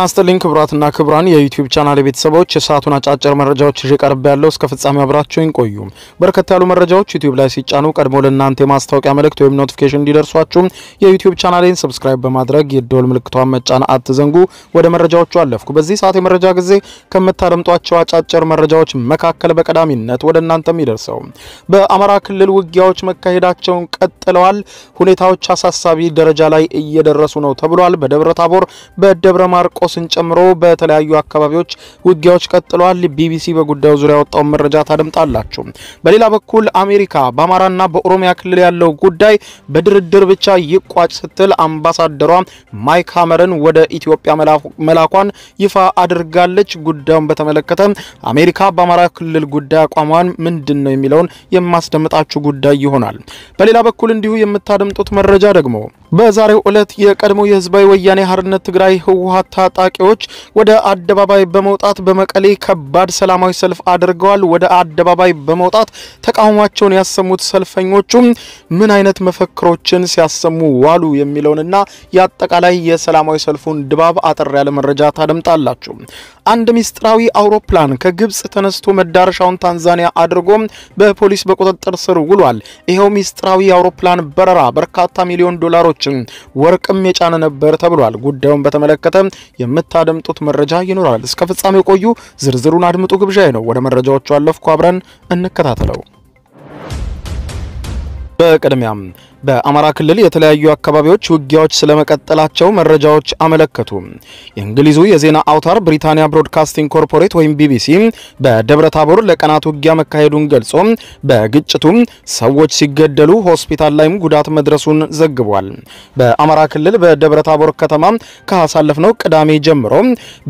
ጤና ይስጥልኝ ክቡራትና ክቡራን የዩቲዩብ ቻናል ቤተሰቦች የሰዓቱን አጫጭር መረጃዎች ይዤ ቀርብ ያለው እስከ ፍጻሜው አብራችሁኝ ቆዩ። በርከት ያሉ መረጃዎች ዩቲዩብ ላይ ሲጫኑ ቀድሞ ለእናንተ የማስታወቂያ መልእክት ወይም ኖቲፊኬሽን እንዲደርሷችሁ የዩቲዩብ ቻናሌን ሰብስክራይብ በማድረግ የደወል ምልክቷን መጫን አትዘንጉ። ወደ መረጃዎቹ አለፍኩ። በዚህ ሰዓት የመረጃ ጊዜ ከምታደምጧቸው አጫጭር መረጃዎች መካከል በቀዳሚነት ወደ እናንተ የሚደርሰው በአማራ ክልል ውጊያዎች መካሄዳቸውን ቀጥለዋል። ሁኔታዎች አሳሳቢ ደረጃ ላይ እየደረሱ ነው ተብሏል። በደብረ ታቦር፣ በደብረ ማርቆስ ስን ጨምሮ በተለያዩ አካባቢዎች ውጊያዎች ቀጥለዋል። ቢቢሲ በጉዳዩ ዙሪያ ያወጣውን መረጃ ታደምጣላችሁ። በሌላ በኩል አሜሪካ በአማራና በኦሮሚያ ክልል ያለው ጉዳይ በድርድር ብቻ ይቋጭ ስትል አምባሳደሯ ማይክ ሀመርን ወደ ኢትዮጵያ መላኳን ይፋ አድርጋለች። ጉዳዩን በተመለከተ አሜሪካ በአማራ ክልል ጉዳይ አቋሟን ምንድን ነው የሚለውን የማስደምጣችሁ ጉዳይ ይሆናል። በሌላ በኩል እንዲሁ የምታደምጡት መረጃ ደግሞ በዛሬው ዕለት የቀድሞ የህዝባዊ ወያኔ ሀርነት ትግራይ ህወሀት ታጣቂዎች ወደ አደባባይ በመውጣት በመቀሌ ከባድ ሰላማዊ ሰልፍ አድርገዋል። ወደ አደባባይ በመውጣት ተቃውሟቸውን ያሰሙት ሰልፈኞቹም ምን አይነት መፈክሮችን ሲያሰሙ ዋሉ የሚለውንና የአጠቃላይ የሰላማዊ ሰልፉን ድባብ አጠር ያለ መረጃ ታደምጣላችሁ። አንድ ሚስጥራዊ አውሮፕላን ከግብጽ ተነስቶ መዳረሻውን ታንዛኒያ አድርጎ በፖሊስ በቁጥጥር ስር ውሏል። ይኸው ሚስጥራዊ አውሮፕላን በረራ በርካታ ሚሊዮን ዶላሮችን ወርቅም የጫነ ነበር ተብሏል። ጉዳዩን በተመለከተ የምታደምጡት መረጃ ይኖራል። እስከ ፍጻሜው ቆዩ። ዝርዝሩን አድምጡ ግብዣዬ ነው። ወደ መረጃዎቹ አለፍኩ። አብረን እንከታተለው። በቅድሚያም በአማራ ክልል የተለያዩ አካባቢዎች ውጊያዎች ስለመቀጠላቸው መረጃዎች አመለከቱ። የእንግሊዙ የዜና አውታር ብሪታንያ ብሮድካስቲንግ ኮርፖሬት ወይም ቢቢሲ በደብረ ታቦር ለቀናት ውጊያ መካሄዱን ገልጾ በግጭቱም ሰዎች ሲገደሉ ሆስፒታል ላይም ጉዳት መድረሱን ዘግቧል። በአማራ ክልል በደብረ ታቦር ከተማ ካሳለፍነው ቅዳሜ ጀምሮ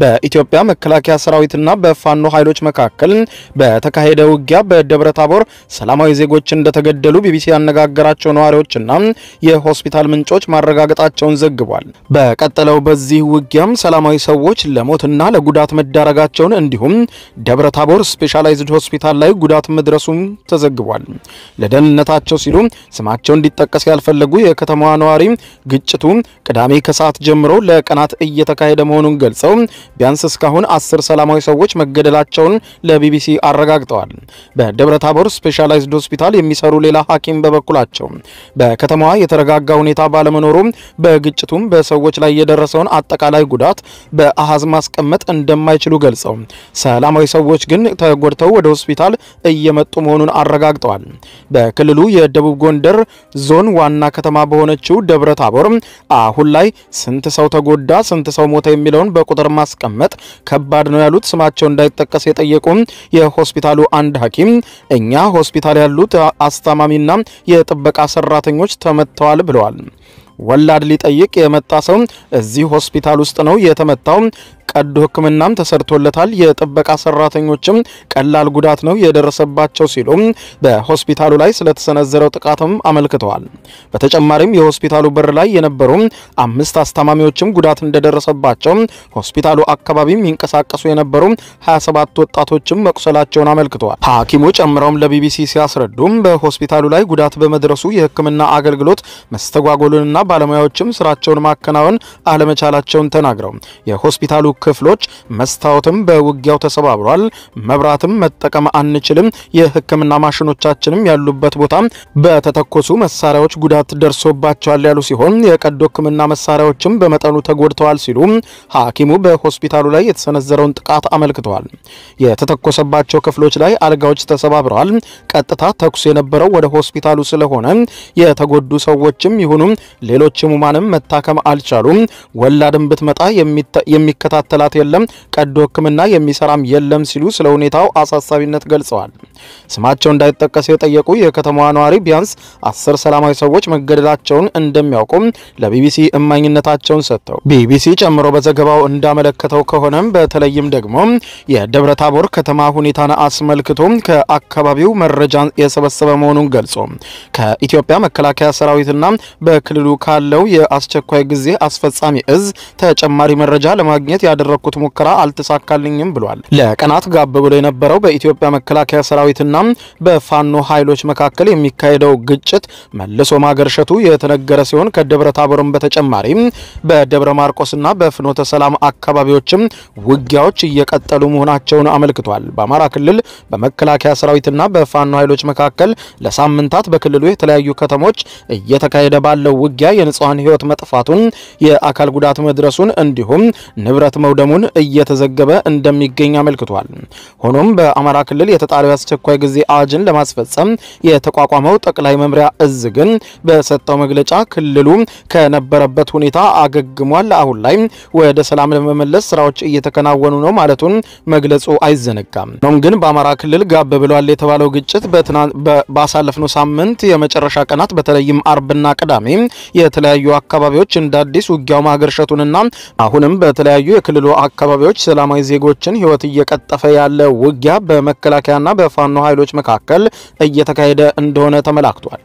በኢትዮጵያ መከላከያ ሰራዊትና በፋኖ ኃይሎች መካከል በተካሄደ ውጊያ በደብረ ታቦር ሰላማዊ ዜጎች እንደተገደሉ ቢቢሲ ያነጋገራቸው ነዋሪዎች መሞታቸውንና የሆስፒታል ምንጮች ማረጋገጣቸውን ዘግቧል። በቀጠለው በዚህ ውጊያም ሰላማዊ ሰዎች ለሞትና ለጉዳት መዳረጋቸውን እንዲሁም ደብረ ታቦር ስፔሻላይዝድ ሆስፒታል ላይ ጉዳት መድረሱም ተዘግቧል። ለደህንነታቸው ሲሉ ስማቸው እንዲጠቀስ ያልፈለጉ የከተማዋ ነዋሪ ግጭቱ ቅዳሜ ከሰዓት ጀምሮ ለቀናት እየተካሄደ መሆኑን ገልጸው ቢያንስ እስካሁን አስር ሰላማዊ ሰዎች መገደላቸውን ለቢቢሲ አረጋግጠዋል። በደብረ ታቦር ስፔሻላይዝድ ሆስፒታል የሚሰሩ ሌላ ሐኪም በበኩላቸው በ በከተማዋ የተረጋጋ ሁኔታ ባለመኖሩም በግጭቱም በሰዎች ላይ የደረሰውን አጠቃላይ ጉዳት በአሃዝ ማስቀመጥ እንደማይችሉ ገልጸው ሰላማዊ ሰዎች ግን ተጎድተው ወደ ሆስፒታል እየመጡ መሆኑን አረጋግጠዋል። በክልሉ የደቡብ ጎንደር ዞን ዋና ከተማ በሆነችው ደብረ ታቦር አሁን ላይ ስንት ሰው ተጎዳ፣ ስንት ሰው ሞተ የሚለውን በቁጥር ማስቀመጥ ከባድ ነው ያሉት ስማቸው እንዳይጠቀስ የጠየቁ የሆስፒታሉ አንድ ሐኪም እኛ ሆስፒታል ያሉት አስታማሚና የጥበቃ ሰራተኞች ሰራተኞች ተመተዋል ብለዋል። ወላድ ሊጠይቅ የመጣ ሰው እዚህ ሆስፒታል ውስጥ ነው የተመታው። ቀዶ ሕክምናም ተሰርቶለታል። የጥበቃ ሰራተኞችም ቀላል ጉዳት ነው የደረሰባቸው ሲሉ በሆስፒታሉ ላይ ስለተሰነዘረው ጥቃትም አመልክተዋል። በተጨማሪም የሆስፒታሉ በር ላይ የነበሩ አምስት አስታማሚዎችም ጉዳት እንደደረሰባቸው ሆስፒታሉ አካባቢ የሚንቀሳቀሱ የነበሩ 27 ወጣቶችም መቁሰላቸውን አመልክተዋል። ሐኪሙ ጨምረውም ለቢቢሲ ሲያስረዱም በሆስፒታሉ ላይ ጉዳት በመድረሱ የህክምና አገልግሎት መስተጓጎሉንና ባለሙያዎችም ስራቸውን ማከናወን አለመቻላቸውን ተናግረው የሆስፒታሉ ክፍሎች መስታወትም በውጊያው ተሰባብሯል። መብራትም መጠቀም አንችልም። የህክምና ማሽኖቻችንም ያሉበት ቦታ በተተኮሱ መሳሪያዎች ጉዳት ደርሶባቸዋል ያሉ ሲሆን የቀዶ ህክምና መሳሪያዎችም በመጠኑ ተጎድተዋል ሲሉ ሐኪሙ በሆስፒታሉ ላይ የተሰነዘረውን ጥቃት አመልክተዋል። የተተኮሰባቸው ክፍሎች ላይ አልጋዎች ተሰባብረዋል። ቀጥታ ተኩስ የነበረው ወደ ሆስፒታሉ ስለሆነ የተጎዱ ሰዎችም ይሁኑም ሌሎች ህሙማንም መታከም አልቻሉም። ወላድም ብትመጣ የሚከታ የሚከታተላት የለም፣ ቀዶ ሕክምና የሚሰራም የለም ሲሉ ስለ ሁኔታው አሳሳቢነት ገልጸዋል። ስማቸው እንዳይጠቀስ የጠየቁ የከተማዋ ነዋሪ ቢያንስ አስር ሰላማዊ ሰዎች መገደላቸውን እንደሚያውቁም ለቢቢሲ እማኝነታቸውን ሰጥተው ቢቢሲ ጨምሮ በዘገባው እንዳመለከተው ከሆነም በተለይም ደግሞ የደብረ ታቦር ከተማ ሁኔታን አስመልክቶ ከአካባቢው መረጃ የሰበሰበ መሆኑን ገልጾ ከኢትዮጵያ መከላከያ ሰራዊትና በክልሉ ካለው የአስቸኳይ ጊዜ አስፈጻሚ እዝ ተጨማሪ መረጃ ለማግኘት ያደረግኩት ሙከራ አልተሳካልኝም ብሏል። ለቀናት ጋብ ብሎ የነበረው በኢትዮጵያ መከላከያ ሰራዊትና በፋኖ ኃይሎች መካከል የሚካሄደው ግጭት መልሶ ማገርሸቱ የተነገረ ሲሆን ከደብረ ታቦርም በተጨማሪ በደብረ ማርቆስና በፍኖተ ሰላም አካባቢዎችም ውጊያዎች እየቀጠሉ መሆናቸውን አመልክቷል። በአማራ ክልል በመከላከያ ሰራዊትና በፋኖ ኃይሎች መካከል ለሳምንታት በክልሉ የተለያዩ ከተሞች እየተካሄደ ባለው ውጊያ የንጹሐን ሕይወት መጥፋቱን፣ የአካል ጉዳት መድረሱን እንዲሁም ንብረት መውደሙን እየተዘገበ እንደሚገኝ አመልክቷል። ሆኖም በአማራ ክልል የተጣለው የአስቸኳይ ጊዜ አዋጅን ለማስፈጸም የተቋቋመው ጠቅላይ መምሪያ እዝ ግን በሰጠው መግለጫ ክልሉ ከነበረበት ሁኔታ አገግሟል፣ አሁን ላይ ወደ ሰላም ለመመለስ ስራዎች እየተከናወኑ ነው ማለቱን መግለጹ አይዘነጋም። ሆኖም ግን በአማራ ክልል ጋብ ብሏል የተባለው ግጭት ባሳለፍነው ሳምንት የመጨረሻ ቀናት በተለይም አርብና ቅዳሜ የተለያዩ አካባቢዎች እንደ አዲስ ውጊያው ማገርሸቱንና አሁንም በተለያዩ ክልሉ አካባቢዎች ሰላማዊ ዜጎችን ህይወት እየቀጠፈ ያለ ውጊያ በመከላከያና በፋኖ ኃይሎች መካከል እየተካሄደ እንደሆነ ተመላክቷል።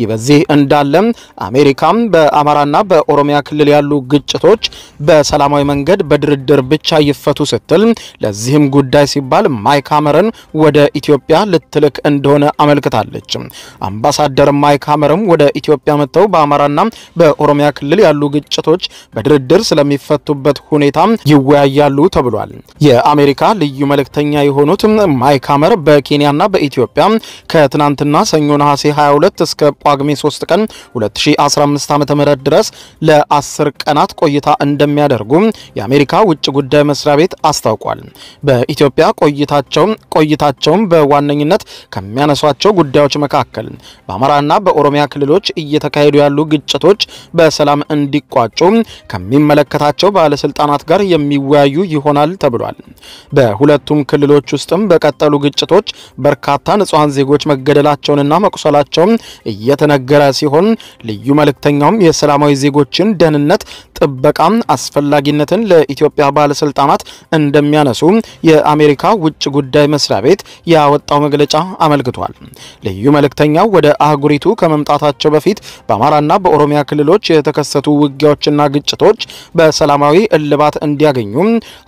ይህ በዚህ እንዳለም አሜሪካም በአማራና በኦሮሚያ ክልል ያሉ ግጭቶች በሰላማዊ መንገድ በድርድር ብቻ ይፈቱ ስትል ለዚህም ጉዳይ ሲባል ማይክ ሀመርን ወደ ኢትዮጵያ ልትልክ እንደሆነ አመልክታለች። አምባሳደር ማይክ ሀመርም ወደ ኢትዮጵያ መጥተው በአማራና በኦሮሚያ ክልል ያሉ ግጭቶች በድርድር ስለሚፈቱበት ሁኔታ ይወያያሉ ተብሏል። የአሜሪካ ልዩ መልእክተኛ የሆኑት ማይክ ሀመር በኬንያና በኢትዮጵያ ከትናንትና ሰኞ ነሐሴ 22 እስከ እስከ ጳጉሜ 3 ቀን 2015 ዓ.ም ድረስ ለ10 ቀናት ቆይታ እንደሚያደርጉ የአሜሪካ ውጭ ጉዳይ መስሪያ ቤት አስታውቋል። በኢትዮጵያ ቆይታቸው ቆይታቸውም በዋነኝነት ከሚያነሷቸው ጉዳዮች መካከል በአማራና በኦሮሚያ ክልሎች እየተካሄዱ ያሉ ግጭቶች በሰላም እንዲቋጩ ከሚመለከታቸው ባለስልጣናት ጋር የሚወያዩ ይሆናል ተብሏል። በሁለቱም ክልሎች ውስጥም በቀጠሉ ግጭቶች በርካታ ንጹሐን ዜጎች መገደላቸውንና መቁሰላቸውን እየተነገረ ሲሆን ልዩ መልእክተኛውም የሰላማዊ ዜጎችን ደህንነት ጥበቃም አስፈላጊነትን ለኢትዮጵያ ባለስልጣናት እንደሚያነሱ የአሜሪካ ውጭ ጉዳይ መስሪያ ቤት ያወጣው መግለጫ አመልክቷል። ልዩ መልእክተኛው ወደ አህጉሪቱ ከመምጣታቸው በፊት በአማራና በኦሮሚያ ክልሎች የተከሰቱ ውጊያዎችና ግጭቶች በሰላማዊ እልባት እንዲያገኙ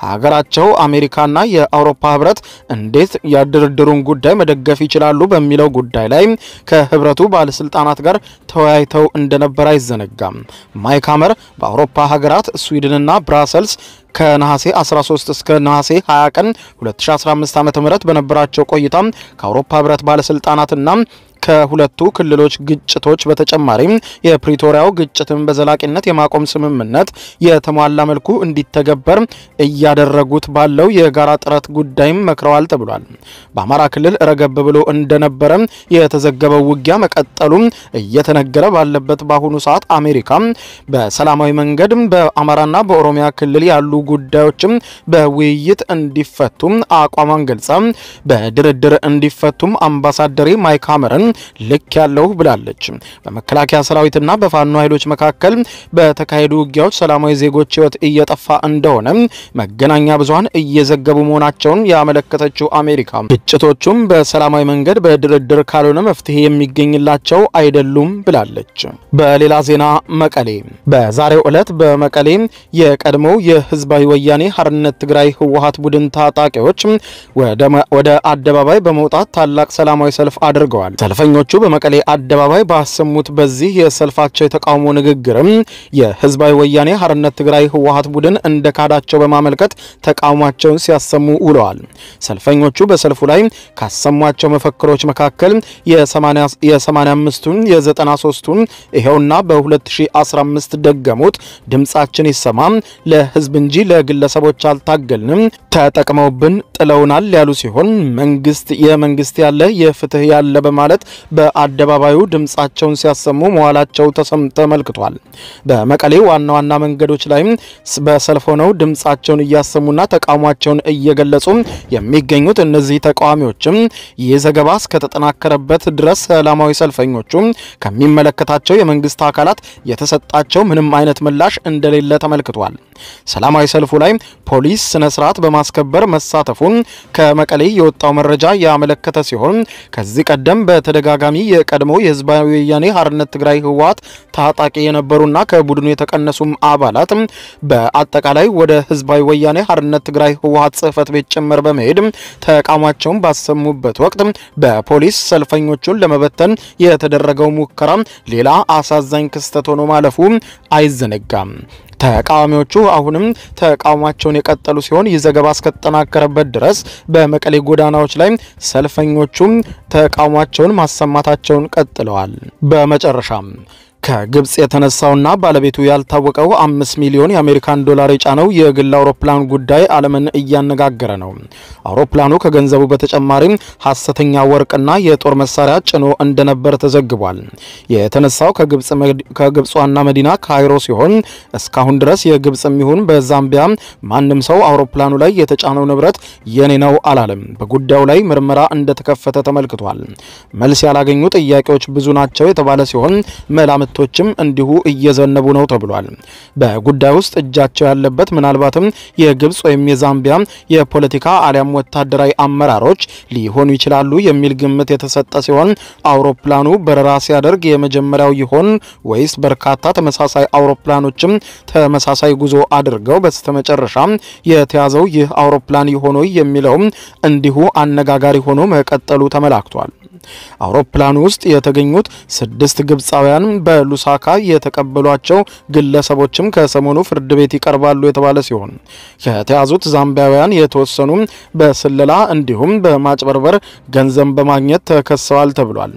ሀገራቸው አሜሪካና የአውሮፓ ህብረት እንዴት የድርድሩን ጉዳይ መደገፍ ይችላሉ በሚለው ጉዳይ ላይ ከህብረቱ ባለስልጣናት ጋር ተወያይተው እንደነበር አይዘነጋም። ማይክ ሀመር በአውሮፓ ሀገራት ስዊድንና ብራሰልስ ከነሐሴ 13 እስከ ነሐሴ 20 ቀን 2015 ዓ.ም በነበራቸው ቆይታ ከአውሮፓ ህብረት ባለስልጣናትና ከሁለቱ ክልሎች ግጭቶች በተጨማሪም የፕሪቶሪያው ግጭትን በዘላቂነት የማቆም ስምምነት የተሟላ መልኩ እንዲተገበር እያደረጉት ባለው የጋራ ጥረት ጉዳይም መክረዋል ተብሏል። በአማራ ክልል ረገብ ብሎ እንደነበረ የተዘገበው ውጊያ መቀጠሉ እየተነገረ ባለበት በአሁኑ ሰዓት አሜሪካ በሰላማዊ መንገድ በአማራና በኦሮሚያ ክልል ያሉ ጉዳዮችም በውይይት እንዲፈቱ አቋሟን ገልጻ በድርድር እንዲፈቱም አምባሳደሬ ማይክ ሀመርን ልክ ያለው ብላለች። በመከላከያ ሰራዊትና በፋኖ ኃይሎች መካከል በተካሄዱ ውጊያዎች ሰላማዊ ዜጎች ህይወት እየጠፋ እንደሆነ መገናኛ ብዙሀን እየዘገቡ መሆናቸውን ያመለከተችው አሜሪካ ግጭቶቹም በሰላማዊ መንገድ በድርድር ካልሆነ መፍትሄ የሚገኝላቸው አይደሉም ብላለች። በሌላ ዜና መቀሌ በዛሬው ዕለት በመቀሌ የቀድሞው የህዝባዊ ወያኔ ሀርነት ትግራይ ህወሀት ቡድን ታጣቂዎች ወደ አደባባይ በመውጣት ታላቅ ሰላማዊ ሰልፍ አድርገዋል። ሰልፈኞቹ በመቀሌ አደባባይ ባሰሙት በዚህ የሰልፋቸው የተቃውሞ ንግግርም የህዝባዊ ወያኔ ሀርነት ትግራይ ህወሀት ቡድን እንደ ካዳቸው በማመልከት ተቃውሟቸውን ሲያሰሙ ውለዋል። ሰልፈኞቹ በሰልፉ ላይ ካሰሟቸው መፈክሮች መካከል የ85ቱን የ93ቱን ይኸውና በ2015 ደገሙት፣ ድምጻችን ይሰማ፣ ለህዝብ እንጂ ለግለሰቦች አልታገልንም፣ ተጠቅመውብን ጥለውናል ያሉ ሲሆን መንግስት የመንግስት ያለ የፍትህ ያለ በማለት በአደባባዩ ድምፃቸውን ሲያሰሙ መዋላቸው ተመልክቷል። በመቀሌ ዋና ዋና መንገዶች ላይም በሰልፍ ሆነው ድምፃቸውን እያሰሙና ተቃውሟቸውን እየገለጹ የሚገኙት እነዚህ ተቃዋሚዎችም ይህ ዘገባ እስከተጠናከረበት ድረስ ሰላማዊ ሰልፈኞቹ ከሚመለከታቸው የመንግስት አካላት የተሰጣቸው ምንም አይነት ምላሽ እንደሌለ ተመልክቷል። ሰላማዊ ሰልፉ ላይ ፖሊስ ስነ ስርዓት በማስከበር መሳተፉን ከመቀሌ የወጣው መረጃ ያመለከተ ሲሆን ከዚህ ቀደም በተደ በተደጋጋሚ የቀድሞው የህዝባዊ ወያኔ ሀርነት ትግራይ ህወሓት ታጣቂ የነበሩና ከቡድኑ የተቀነሱም አባላት በአጠቃላይ ወደ ህዝባዊ ወያኔ ሀርነት ትግራይ ህወሓት ጽህፈት ቤት ጭምር በመሄድ ተቃውሟቸውን ባሰሙበት ወቅት በፖሊስ ሰልፈኞቹን ለመበተን የተደረገው ሙከራ ሌላ አሳዛኝ ክስተት ሆኖ ማለፉ አይዘነጋም። ተቃዋሚዎቹ አሁንም ተቃውሟቸውን የቀጠሉ ሲሆን ይህ ዘገባ እስከተጠናከረበት ድረስ በመቀሌ ጎዳናዎች ላይ ሰልፈኞቹም ተቃውሟቸውን ማሰማታቸውን ቀጥለዋል። በመጨረሻም ከግብጽ የተነሳውና ባለቤቱ ያልታወቀው አምስት ሚሊዮን የአሜሪካን ዶላር የጫነው የግል አውሮፕላን ጉዳይ ዓለምን እያነጋገረ ነው። አውሮፕላኑ ከገንዘቡ በተጨማሪም ሐሰተኛ ወርቅና የጦር መሳሪያ ጭኖ እንደነበር ተዘግቧል። የተነሳው ከግብጽ ዋና መዲና ካይሮ ሲሆን እስካሁን ድረስ የግብጽም ይሁን በዛምቢያ ማንም ሰው አውሮፕላኑ ላይ የተጫነው ንብረት የኔ ነው አላለም። በጉዳዩ ላይ ምርመራ እንደተከፈተ ተመልክቷል። መልስ ያላገኙ ጥያቄዎች ብዙ ናቸው የተባለ ሲሆን መላምት ሀብቶችም እንዲሁ እየዘነቡ ነው ተብሏል። በጉዳይ ውስጥ እጃቸው ያለበት ምናልባትም የግብጽ ወይም የዛምቢያ የፖለቲካ አሊያም ወታደራዊ አመራሮች ሊሆኑ ይችላሉ የሚል ግምት የተሰጠ ሲሆን አውሮፕላኑ በረራ ሲያደርግ የመጀመሪያው ይሆን ወይስ በርካታ ተመሳሳይ አውሮፕላኖችም ተመሳሳይ ጉዞ አድርገው በስተመጨረሻ የተያዘው ይህ አውሮፕላን ይሆን የሚለውም እንዲሁ አነጋጋሪ ሆኖ መቀጠሉ ተመላክቷል። አውሮፕላኑ ውስጥ የተገኙት ስድስት ግብፃውያን በሉሳካ የተቀበሏቸው ግለሰቦችም ከሰሞኑ ፍርድ ቤት ይቀርባሉ የተባለ ሲሆን ከተያዙት ዛምቢያውያን የተወሰኑ በስለላ እንዲሁም በማጭበርበር ገንዘብ በማግኘት ተከሰዋል ተብሏል።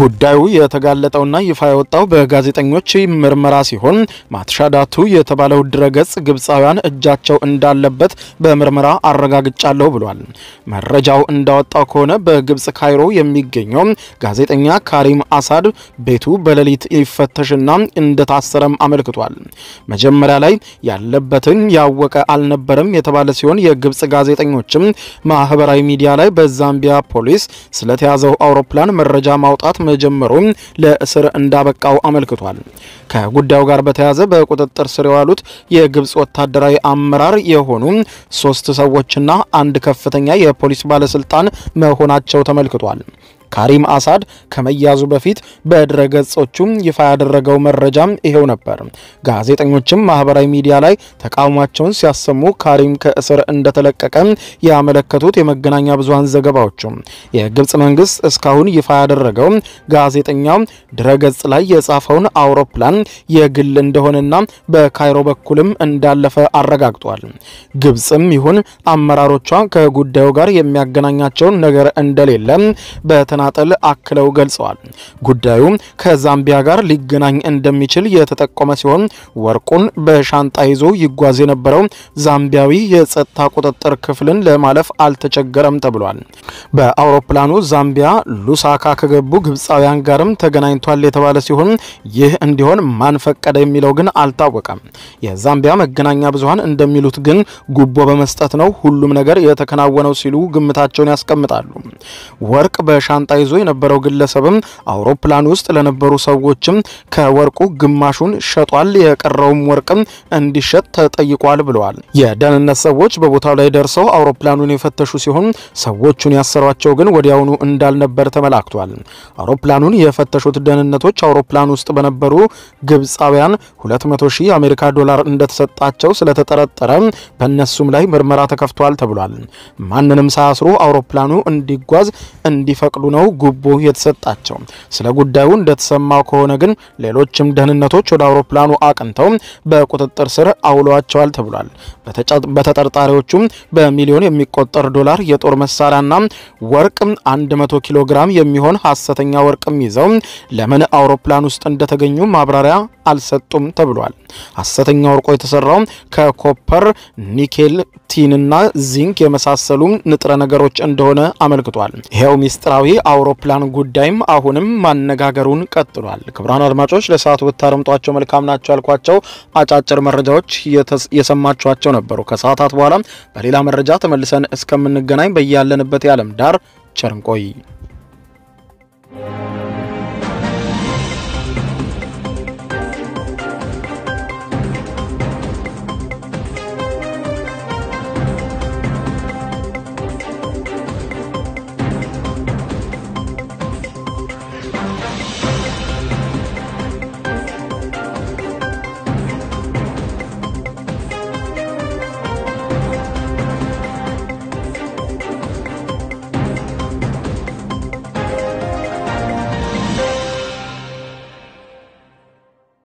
ጉዳዩ የተጋለጠውና ይፋ የወጣው በጋዜጠኞች ምርመራ ሲሆን ማትሻዳቱ የተባለው ድረገጽ ግብፃውያን እጃቸው እንዳለበት በምርመራ አረጋግጫለሁ ብሏል። መረጃው እንዳወጣው ከሆነ በግብፅ ካይሮ የሚገኝ ማክሰኞ ጋዜጠኛ ካሪም አሳድ ቤቱ በሌሊት ይፈተሽና እንደታሰረም አመልክቷል። መጀመሪያ ላይ ያለበትን ያወቀ አልነበረም የተባለ ሲሆን የግብጽ ጋዜጠኞችም ማህበራዊ ሚዲያ ላይ በዛምቢያ ፖሊስ ስለተያዘው አውሮፕላን መረጃ ማውጣት መጀመሩ ለእስር እንዳበቃው አመልክቷል። ከጉዳዩ ጋር በተያያዘ በቁጥጥር ስር የዋሉት የግብጽ ወታደራዊ አመራር የሆኑ ሶስት ሰዎችና አንድ ከፍተኛ የፖሊስ ባለስልጣን መሆናቸው ተመልክቷል። ካሪም አሳድ ከመያዙ በፊት በድረገጾቹም ይፋ ያደረገው መረጃም ይሄው ነበር። ጋዜጠኞችም ማህበራዊ ሚዲያ ላይ ተቃውሟቸውን ሲያሰሙ ካሪም ከእስር እንደተለቀቀ ያመለከቱት የመገናኛ ብዙሃን ዘገባዎቹ የግብጽ መንግስት እስካሁን ይፋ ያደረገው ጋዜጠኛው ድረገጽ ላይ የጻፈውን አውሮፕላን የግል እንደሆነና በካይሮ በኩልም እንዳለፈ አረጋግጧል። ግብጽም ይሁን አመራሮቿ ከጉዳዩ ጋር የሚያገናኛቸውን ነገር እንደሌለ በተ በተናጠል አክለው ገልጸዋል። ጉዳዩ ከዛምቢያ ጋር ሊገናኝ እንደሚችል የተጠቆመ ሲሆን ወርቁን በሻንጣ ይዞ ይጓዝ የነበረው ዛምቢያዊ የጸጥታ ቁጥጥር ክፍልን ለማለፍ አልተቸገረም ተብሏል። በአውሮፕላኑ ዛምቢያ ሉሳካ ከገቡ ግብፃውያን ጋርም ተገናኝቷል የተባለ ሲሆን ይህ እንዲሆን ማን ፈቀደ የሚለው ግን አልታወቀም። የዛምቢያ መገናኛ ብዙሃን እንደሚሉት ግን ጉቦ በመስጠት ነው ሁሉም ነገር የተከናወነው ሲሉ ግምታቸውን ያስቀምጣሉ። ወርቅ በሻንጣ ሻንጣ ይዞ የነበረው ግለሰብም አውሮፕላን ውስጥ ለነበሩ ሰዎችም ከወርቁ ግማሹን ሸጧል፣ የቀረውም ወርቅም እንዲሸጥ ተጠይቋል ብለዋል። የደህንነት ሰዎች በቦታው ላይ ደርሰው አውሮፕላኑን የፈተሹ ሲሆን ሰዎቹን ያሰሯቸው ግን ወዲያውኑ እንዳልነበር ተመላክቷል። አውሮፕላኑን የፈተሹት ደህንነቶች አውሮፕላን ውስጥ በነበሩ ግብፃውያን 200 ሺህ የአሜሪካ ዶላር እንደተሰጣቸው ስለተጠረጠረ በእነሱም ላይ ምርመራ ተከፍቷል ተብሏል። ማንንም ሳያስሩ አውሮፕላኑ እንዲጓዝ እንዲፈቅዱ ነው ነው ጉቦ የተሰጣቸው። ስለ ጉዳዩ እንደተሰማው ከሆነ ግን ሌሎችም ደህንነቶች ወደ አውሮፕላኑ አቅንተው በቁጥጥር ስር አውለዋቸዋል ተብሏል። በተጠርጣሪዎቹም በሚሊዮን የሚቆጠር ዶላር የጦር መሳሪያና ወርቅ 100 ኪሎ ግራም የሚሆን ሀሰተኛ ወርቅም ይዘው ለምን አውሮፕላን ውስጥ እንደተገኙ ማብራሪያ አልሰጡም ተብሏል። ሀሰተኛ ወርቆ የተሰራው ከኮፐር፣ ኒኬል፣ ቲንና ዚንክ የመሳሰሉ ንጥረ ነገሮች እንደሆነ አመልክቷል። ይኸው ሚስጥራዊ አውሮፕላን ጉዳይም አሁንም ማነጋገሩን ቀጥሏል። ክቡራን አድማጮች ለሰዓቱ ብታደምጧቸው መልካም ናቸው ያልኳቸው አጫጭር መረጃዎች የሰማችኋቸው ነበሩ። ከሰዓታት በኋላ በሌላ መረጃ ተመልሰን እስከምንገናኝ በያለንበት የዓለም ዳር ቸርንቆይ